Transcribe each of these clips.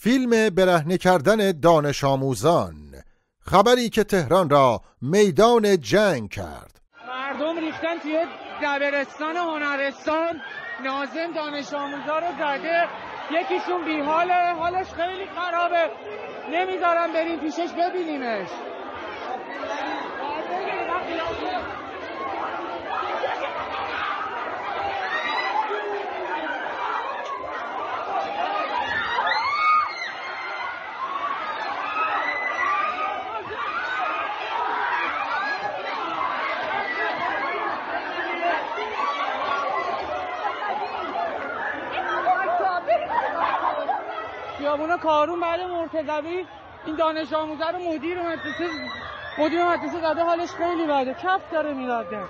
فیلم برهنه کردن دانش آموزان خبری که تهران را میدان جنگ کرد مردم ریختن توی دبرستان هنرستان نازم دانش آموزا رو زده یکیشون حاله حالش خیلی خرابه نمیذارم بریم پیشش ببینیمش کارون بعد مرتضوی این دانش آموزه رو مدیر مدرسه مدیر مدرسه زده حالش خیلی بده کف داره میراده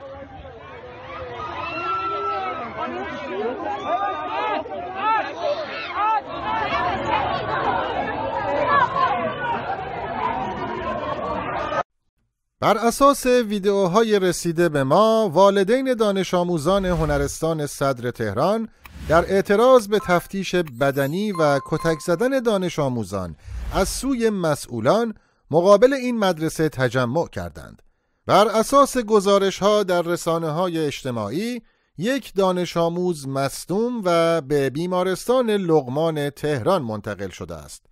بر اساس ویدیوهای رسیده به ما والدین دانش آموزان هنرستان صدر تهران در اعتراض به تفتیش بدنی و کتک زدن دانش آموزان از سوی مسئولان مقابل این مدرسه تجمع کردند. بر اساس گزارش ها در رسانه های اجتماعی یک دانش آموز مصدوم و به بیمارستان لغمان تهران منتقل شده است.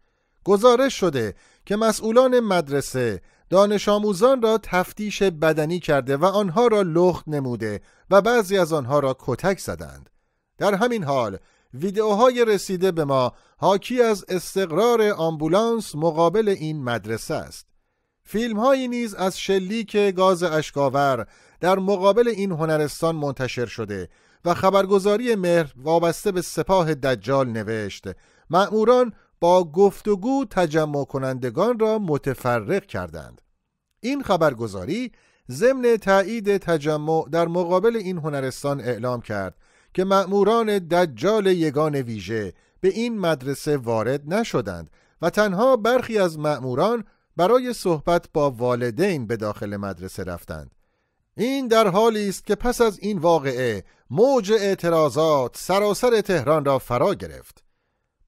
گزارش شده که مسئولان مدرسه دانش آموزان را تفتیش بدنی کرده و آنها را لخت نموده و بعضی از آنها را کتک زدند. در همین حال ویدئوهای رسیده به ما حاکی از استقرار آمبولانس مقابل این مدرسه است. فیلم هایی نیز از شلیک گاز اشکاور در مقابل این هنرستان منتشر شده و خبرگزاری مهر وابسته به سپاه دجال نوشت معموران با گفتگو تجمع کنندگان را متفرق کردند این خبرگزاری ضمن تایید تجمع در مقابل این هنرستان اعلام کرد که مأموران دجال یگان ویژه به این مدرسه وارد نشدند و تنها برخی از مأموران برای صحبت با والدین به داخل مدرسه رفتند این در حالی است که پس از این واقعه موج اعتراضات سراسر تهران را فرا گرفت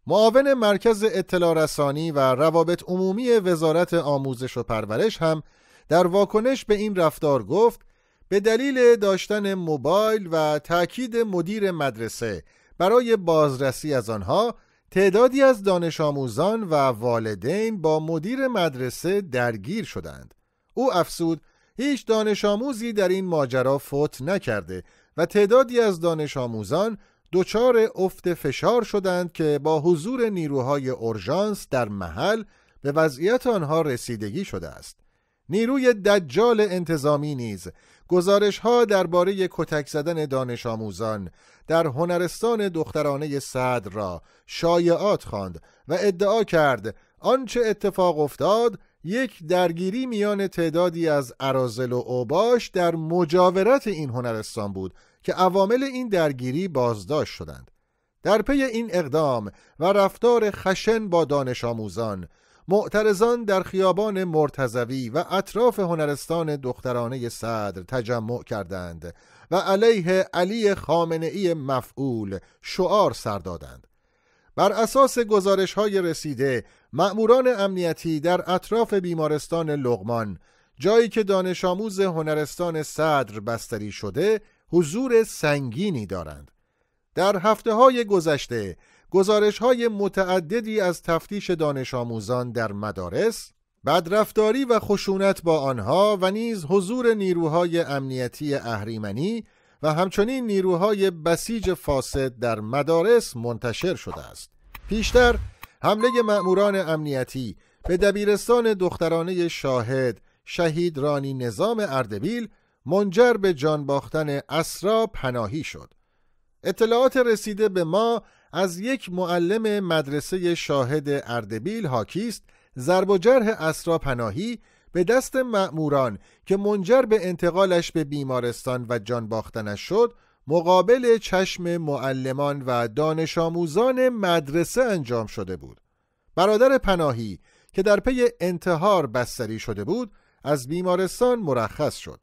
معاون مرکز اطلاع رسانی و روابط عمومی وزارت آموزش و پرورش هم در واکنش به این رفتار گفت به دلیل داشتن موبایل و تاکید مدیر مدرسه برای بازرسی از آنها تعدادی از دانش آموزان و والدین با مدیر مدرسه درگیر شدند او افسود هیچ دانش آموزی در این ماجرا فوت نکرده و تعدادی از دانش آموزان دچار افت فشار شدند که با حضور نیروهای اورژانس در محل به وضعیت آنها رسیدگی شده است نیروی دجال انتظامی نیز گزارش ها درباره کتک زدن دانش آموزان در هنرستان دخترانه صدر را شایعات خواند و ادعا کرد آنچه اتفاق افتاد یک درگیری میان تعدادی از ارازل و اوباش در مجاورت این هنرستان بود که عوامل این درگیری بازداشت شدند در پی این اقدام و رفتار خشن با دانش آموزان معترضان در خیابان مرتزوی و اطراف هنرستان دخترانه صدر تجمع کردند و علیه علی خامنهای مفعول شعار سر دادند. بر اساس گزارش های رسیده، مأموران امنیتی در اطراف بیمارستان لغمان، جایی که دانش آموز هنرستان صدر بستری شده، حضور سنگینی دارند. در هفته های گذشته گزارش های متعددی از تفتیش دانش آموزان در مدارس، بدرفتاری و خشونت با آنها و نیز حضور نیروهای امنیتی اهریمنی و همچنین نیروهای بسیج فاسد در مدارس منتشر شده است. پیشتر حمله مأموران امنیتی به دبیرستان دخترانه شاهد شهید رانی نظام اردبیل منجر به جان باختن اسرا پناهی شد. اطلاعات رسیده به ما از یک معلم مدرسه شاهد اردبیل هاکیست ضرب و جرح اسرا پناهی به دست مأموران که منجر به انتقالش به بیمارستان و جان باختنش شد مقابل چشم معلمان و دانش آموزان مدرسه انجام شده بود برادر پناهی که در پی انتحار بستری شده بود از بیمارستان مرخص شد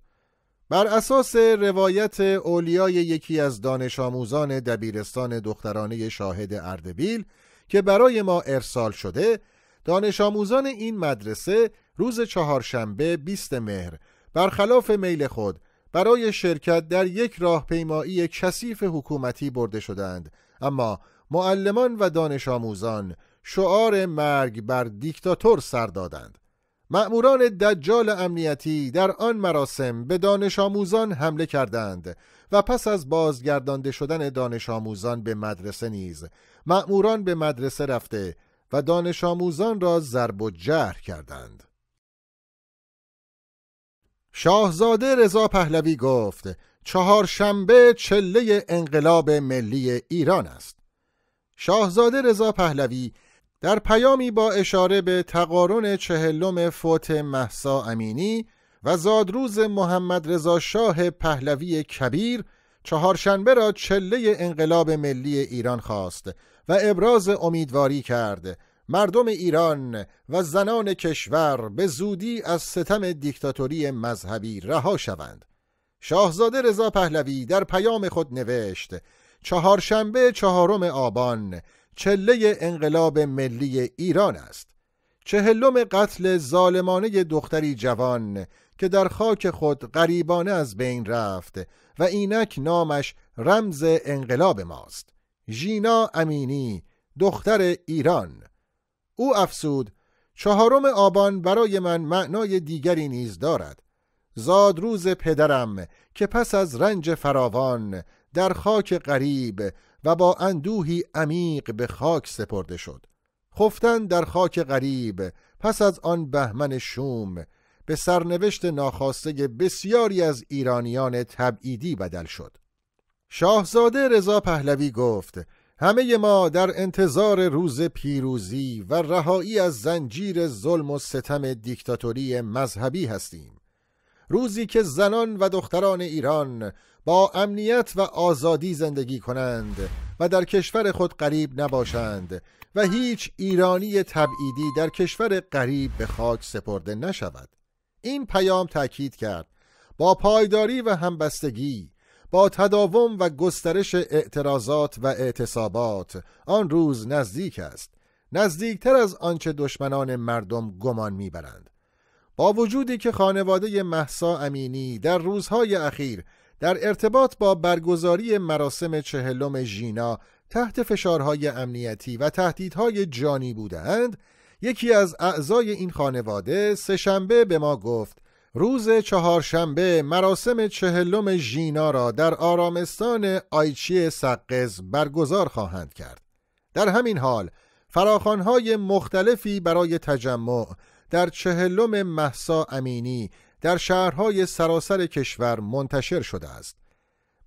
بر اساس روایت اولیای یکی از دانش آموزان دبیرستان دخترانه شاهد اردبیل که برای ما ارسال شده دانش آموزان این مدرسه روز چهارشنبه 20 مهر برخلاف میل خود برای شرکت در یک راهپیمایی کثیف حکومتی برده شدند اما معلمان و دانش آموزان شعار مرگ بر دیکتاتور سر دادند مأموران دجال امنیتی در آن مراسم به دانش آموزان حمله کردند و پس از بازگردانده شدن دانش آموزان به مدرسه نیز مأموران به مدرسه رفته و دانش آموزان را ضرب و جهر کردند شاهزاده رضا پهلوی گفت چهارشنبه چله انقلاب ملی ایران است شاهزاده رضا پهلوی در پیامی با اشاره به تقارن چهلم فوت محسا امینی و زادروز محمد رضا شاه پهلوی کبیر چهارشنبه را چله انقلاب ملی ایران خواست و ابراز امیدواری کرد مردم ایران و زنان کشور به زودی از ستم دیکتاتوری مذهبی رها شوند شاهزاده رضا پهلوی در پیام خود نوشت چهارشنبه چهارم آبان چله انقلاب ملی ایران است چهلم قتل ظالمانه دختری جوان که در خاک خود غریبانه از بین رفت و اینک نامش رمز انقلاب ماست ژینا امینی دختر ایران او افسود چهارم آبان برای من معنای دیگری نیز دارد زاد روز پدرم که پس از رنج فراوان در خاک غریب و با اندوهی عمیق به خاک سپرده شد خفتن در خاک غریب پس از آن بهمن شوم به سرنوشت ناخواسته بسیاری از ایرانیان تبعیدی بدل شد شاهزاده رضا پهلوی گفت همه ما در انتظار روز پیروزی و رهایی از زنجیر ظلم و ستم دیکتاتوری مذهبی هستیم روزی که زنان و دختران ایران با امنیت و آزادی زندگی کنند و در کشور خود غریب نباشند و هیچ ایرانی تبعیدی در کشور غریب به خاک سپرده نشود این پیام تاکید کرد با پایداری و همبستگی با تداوم و گسترش اعتراضات و اعتصابات آن روز نزدیک است نزدیکتر از آنچه دشمنان مردم گمان میبرند با وجودی که خانواده محسا امینی در روزهای اخیر در ارتباط با برگزاری مراسم چهلم ژینا تحت فشارهای امنیتی و تهدیدهای جانی بودند یکی از اعضای این خانواده سهشنبه به ما گفت روز چهارشنبه مراسم چهلم ژینا را در آرامستان آیچی سقز برگزار خواهند کرد در همین حال فراخانهای مختلفی برای تجمع در چهلم محسا امینی در شهرهای سراسر کشور منتشر شده است.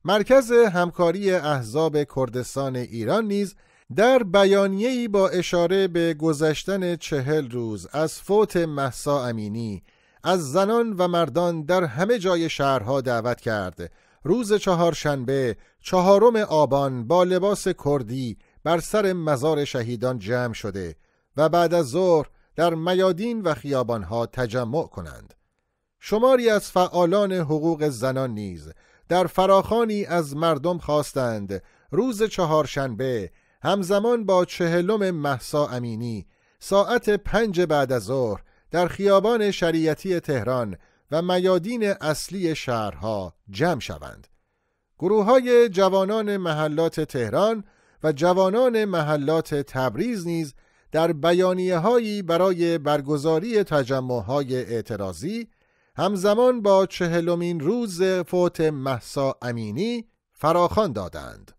مرکز همکاری احزاب کردستان ایران نیز در بیانیه‌ای با اشاره به گذشتن چهل روز از فوت محسا امینی از زنان و مردان در همه جای شهرها دعوت کرد روز چهارشنبه چهارم آبان با لباس کردی بر سر مزار شهیدان جمع شده و بعد از ظهر در میادین و خیابانها تجمع کنند. شماری از فعالان حقوق زنان نیز در فراخانی از مردم خواستند روز چهارشنبه همزمان با چهلم محسا امینی ساعت پنج بعد از ظهر در خیابان شریعتی تهران و میادین اصلی شهرها جمع شوند. گروه های جوانان محلات تهران و جوانان محلات تبریز نیز در بیانیه هایی برای برگزاری تجمع های اعتراضی همزمان با چهلمین روز فوت محسا امینی فراخان دادند.